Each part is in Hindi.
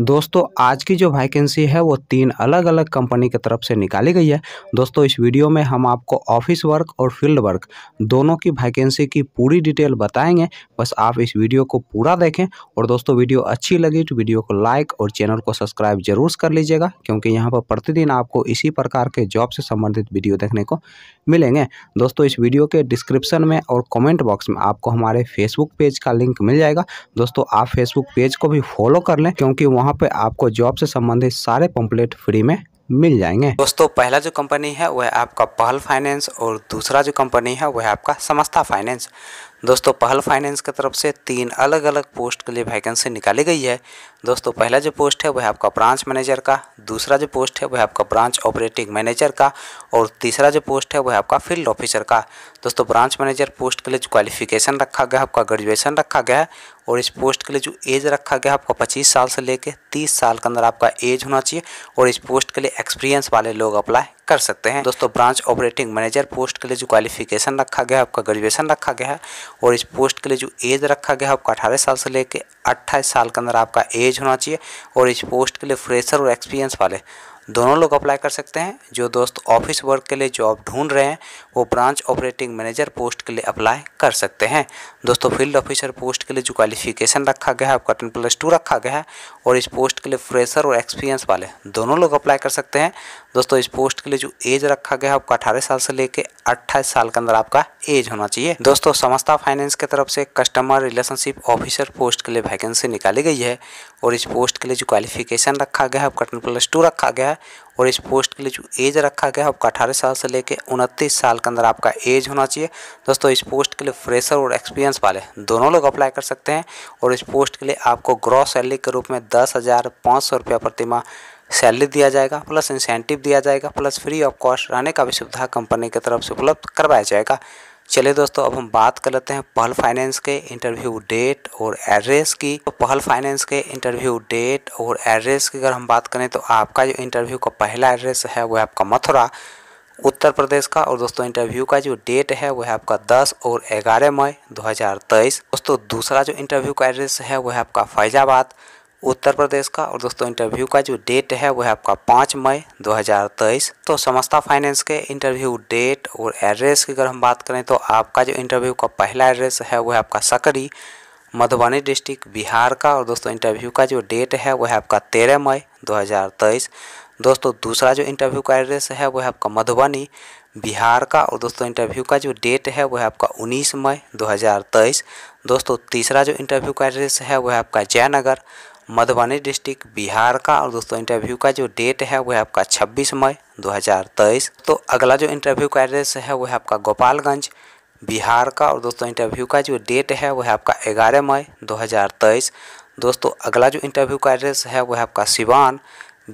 दोस्तों आज की जो वैकेंसी है वो तीन अलग अलग कंपनी की तरफ से निकाली गई है दोस्तों इस वीडियो में हम आपको ऑफिस वर्क और फील्ड वर्क दोनों की वैकेंसी की पूरी डिटेल बताएंगे बस आप इस वीडियो को पूरा देखें और दोस्तों वीडियो अच्छी लगी तो वीडियो को लाइक और चैनल को सब्सक्राइब जरूर कर लीजिएगा क्योंकि यहाँ पर प्रतिदिन आपको इसी प्रकार के जॉब से संबंधित वीडियो देखने को मिलेंगे दोस्तों इस वीडियो के डिस्क्रिप्शन में और कॉमेंट बॉक्स में आपको हमारे फेसबुक पेज का लिंक मिल जाएगा दोस्तों आप फेसबुक पेज को भी फॉलो कर लें क्योंकि वहाँ वहाँ पे आपको जॉब से संबंधित सारे पम्पलेट फ्री में मिल जाएंगे दोस्तों पहला जो कंपनी है वह आपका पहल फाइनेंस और दूसरा जो कंपनी है वह आपका समस्ता फाइनेंस दोस्तों पहल फाइनेंस की तरफ से तीन अलग अलग पोस्ट के लिए वैकेंसी निकाली गई है दोस्तों पहला जो पोस्ट है वह आपका ब्रांच मैनेजर का दूसरा जो पोस्ट है वह आपका ब्रांच ऑपरेटिंग मैनेजर का और तीसरा जो पोस्ट है वह आपका फील्ड ऑफिसर का दोस्तों ब्रांच मैनेजर पोस्ट के लिए जो क्वालिफिकेशन रखा गया आपका ग्रेजुएशन रखा गया है और इस पोस्ट के लिए जो एज रखा गया आपका पच्चीस साल से लेकर तीस साल के अंदर आपका एज होना चाहिए और इस पोस्ट के लिए एक्सपीरियंस वाले लोग अप्लाई कर सकते हैं दोस्तों ब्रांच ऑपरेटिंग मैनेजर पोस्ट के लिए जो क्वालिफिकेशन रखा गया है आपका ग्रेजुएशन रखा गया है और इस पोस्ट के लिए जो एज रखा गया है आपका अठारह साल से लेकर अट्ठाईस साल के अंदर आपका एज होना चाहिए और इस पोस्ट के लिए फ्रेशर और एक्सपीरियंस वाले दोनों लोग अप्लाई कर सकते हैं जो दोस्त ऑफिस वर्क के लिए जॉब ढूंढ रहे हैं वो ब्रांच ऑपरेटिंग मैनेजर पोस्ट के लिए अप्लाई कर सकते हैं दोस्तों फील्ड ऑफिसर पोस्ट के लिए जो क्वालिफिकेशन रखा गया है आपका टेन प्लस टू रखा गया है और इस पोस्ट के लिए फ्रेशर और एक्सपीरियंस वाले दोनों लोग अप्लाई कर सकते हैं दोस्तों इस पोस्ट के लिए जो एज रखा गया है आपका अठारह साल से लेकर अट्ठाईस साल के अंदर आपका एज होना चाहिए दोस्तों समस्ता फाइनेंस की तरफ से कस्टमर रिलेशनशिप ऑफिसर पोस्ट के लिए वैकेंसी निकाली गई है और इस पोस्ट के लिए जो क्वालिफिकेशन रखा गया है आपका टेन प्लस टू रखा गया है है और इस पोस्ट के लिए जो एज रखा गया है आपका अठारह साल से लेकर उनतीस साल के अंदर आपका एज होना चाहिए दोस्तों इस पोस्ट के लिए फ्रेशर और एक्सपीरियंस वाले दोनों लोग अप्लाई कर सकते हैं और इस पोस्ट के लिए आपको ग्रॉस सैलरी के रूप में दस हज़ार पाँच सौ रुपया प्रतिमा सैलरी दिया जाएगा प्लस इंसेंटिव दिया जाएगा प्लस फ्री ऑफ कॉस्ट रहने का भी सुविधा कंपनी की तरफ से उपलब्ध करवाया जाएगा चलिए दोस्तों अब हम बात कर लेते हैं पहल फाइनेंस के इंटरव्यू डेट और एड्रेस की तो पहल फाइनेंस के इंटरव्यू डेट और एड्रेस की अगर हम बात करें तो आपका जो इंटरव्यू का पहला एड्रेस है वह आपका मथुरा उत्तर प्रदेश का और दोस्तों इंटरव्यू का जो डेट है वह आपका 10 और 11 मई 2023 दोस्तों दूसरा जो इंटरव्यू का एड्रेस है वह आपका फैजाबाद उत्तर प्रदेश का और दोस्तों इंटरव्यू का जो डेट है वह आपका पाँच मई 2023 तो समस्ता फाइनेंस के इंटरव्यू डेट और एड्रेस की अगर हम बात करें तो आपका जो इंटरव्यू का पहला एड्रेस है वह आपका सकरी मधुबनी डिस्ट्रिक्ट बिहार का और दोस्तों इंटरव्यू का जो डेट है वह आपका तेरह मई दो दोस्तों दूसरा जो इंटरव्यू का एड्रेस है वह आपका मधुबनी बिहार का और दोस्तों इंटरव्यू का जो डेट है वह आपका 19 मई 2023 दोस्तों तीसरा जो इंटरव्यू का एड्रेस है वह आपका जयनगर मधुबनी डिस्ट्रिक्ट बिहार का और दोस्तों इंटरव्यू का जो डेट है वह आपका 26 मई 2023 तो अगला जो इंटरव्यू का एड्रेस है वह आपका गोपालगंज बिहार का और दोस्तों इंटरव्यू का जो डेट है वह आपका 11 मई 2023 दोस्तों अगला जो इंटरव्यू का एड्रेस है वह आपका सिवान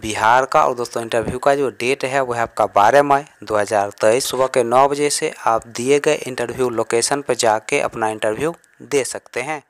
बिहार का और दोस्तों इंटरव्यू का जो डेट है वह आपका बारह मई 2023 सुबह के नौ बजे से आप दिए गए इंटरव्यू लोकेशन पर जाके अपना इंटरव्यू दे सकते हैं